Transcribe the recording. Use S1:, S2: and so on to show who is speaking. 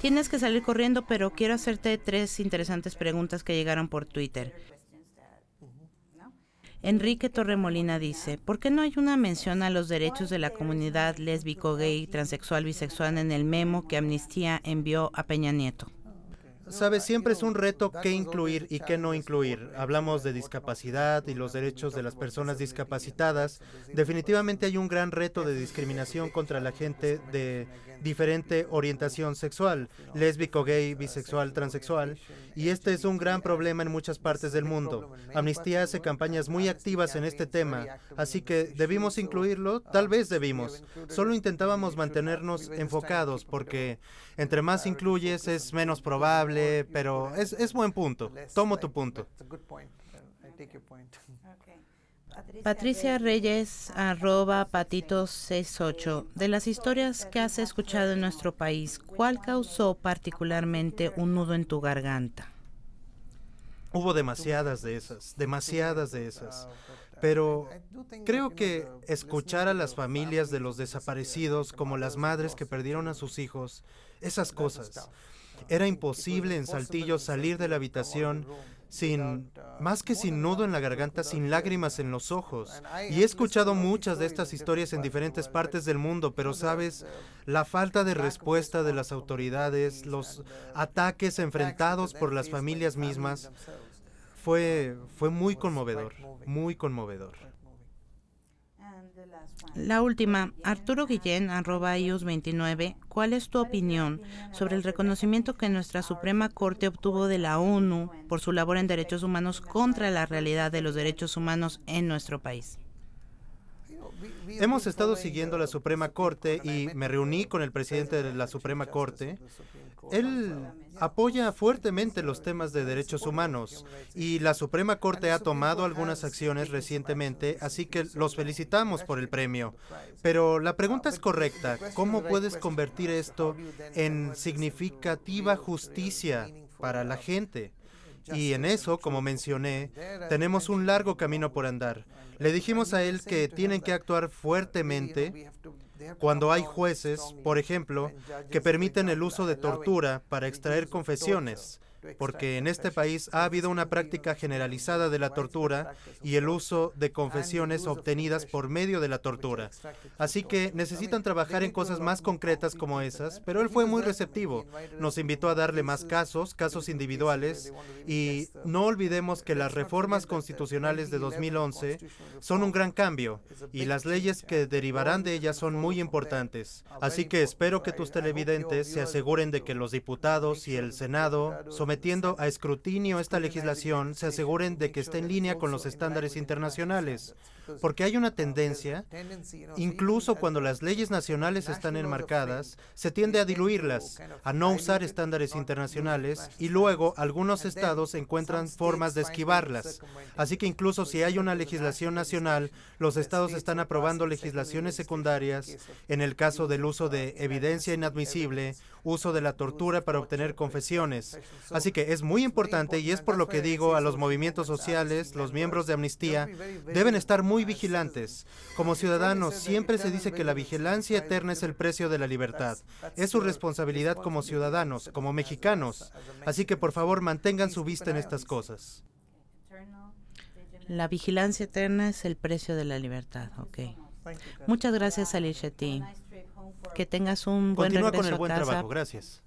S1: Tienes que salir corriendo, pero quiero hacerte tres interesantes preguntas que llegaron por Twitter. Enrique Torremolina dice, ¿por qué no hay una mención a los derechos de la comunidad lésbico, gay, transexual, bisexual en el memo que Amnistía envió a Peña Nieto? Sabes, siempre es un reto
S2: qué incluir y qué no incluir. Hablamos de discapacidad y los derechos de las personas discapacitadas. Definitivamente hay un gran reto de discriminación contra la gente de diferente orientación sexual, lésbico, gay, bisexual, transexual. Y este es un gran problema en muchas partes del mundo. Amnistía hace campañas muy activas en este tema, así que debimos incluirlo, tal vez debimos. Solo intentábamos mantenernos enfocados porque entre más incluyes es menos probable pero es, es buen punto. Tomo tu punto.
S1: Patricia Reyes, arroba patitos68. De las historias que has escuchado en nuestro país, ¿cuál causó particularmente un nudo en tu garganta?
S2: Hubo demasiadas de esas, demasiadas de esas. Pero creo que escuchar a las familias de los desaparecidos, como las madres que perdieron a sus hijos, esas cosas, era imposible en Saltillo salir de la habitación sin, más que sin nudo en la garganta, sin lágrimas en los ojos. Y he escuchado muchas de estas historias en diferentes partes del mundo, pero sabes, la falta de respuesta de las autoridades, los ataques enfrentados por las familias mismas,
S1: fue, fue muy conmovedor, muy conmovedor. La última, Arturo Guillén, arroba IUS 29, ¿cuál es tu opinión sobre el reconocimiento que nuestra Suprema Corte obtuvo de la ONU por su labor en derechos humanos contra la realidad de los derechos humanos en nuestro país?
S2: Hemos estado siguiendo la Suprema Corte y me reuní con el presidente de la Suprema Corte. Él apoya fuertemente los temas de derechos humanos y la Suprema Corte ha tomado algunas acciones recientemente, así que los felicitamos por el premio. Pero ah, la pregunta es pues, pues, correcta, ¿cómo puedes convertir esto en significativa justicia para la gente? Y en eso, como mencioné, tenemos un largo camino por andar. Le dijimos a él que tienen que actuar fuertemente cuando hay jueces, por ejemplo, que permiten el uso de tortura para extraer confesiones porque en este país ha habido una práctica generalizada de la tortura y el uso de confesiones obtenidas por medio de la tortura. Así que necesitan trabajar en cosas más concretas como esas, pero él fue muy receptivo. Nos invitó a darle más casos, casos individuales, y no olvidemos que las reformas constitucionales de 2011 son un gran cambio y las leyes que derivarán de ellas son muy importantes. Así que espero que tus televidentes se aseguren de que los diputados y el Senado sometan a escrutinio esta legislación se aseguren de que esté en línea con los estándares internacionales, porque hay una tendencia, incluso cuando las leyes nacionales están enmarcadas, se tiende a diluirlas, a no usar estándares internacionales y luego algunos estados encuentran formas de esquivarlas. Así que incluso si pues, hay una legislación nacional, los pues, estados están aprobando legislaciones secundarias en el caso del uso de evidencia inadmisible, uso de la tortura para obtener confesiones, Así que es muy importante y es por lo que digo a los movimientos sociales, los miembros de Amnistía, deben estar muy vigilantes. Como ciudadanos, siempre se dice que la vigilancia eterna es el precio de la libertad. Es su responsabilidad como ciudadanos, como mexicanos. Así que por favor mantengan su vista en estas cosas.
S1: La vigilancia eterna es el precio de la libertad, ok. Muchas gracias, Alicia T. Que tengas un buen Continúa con el buen trabajo,
S2: gracias.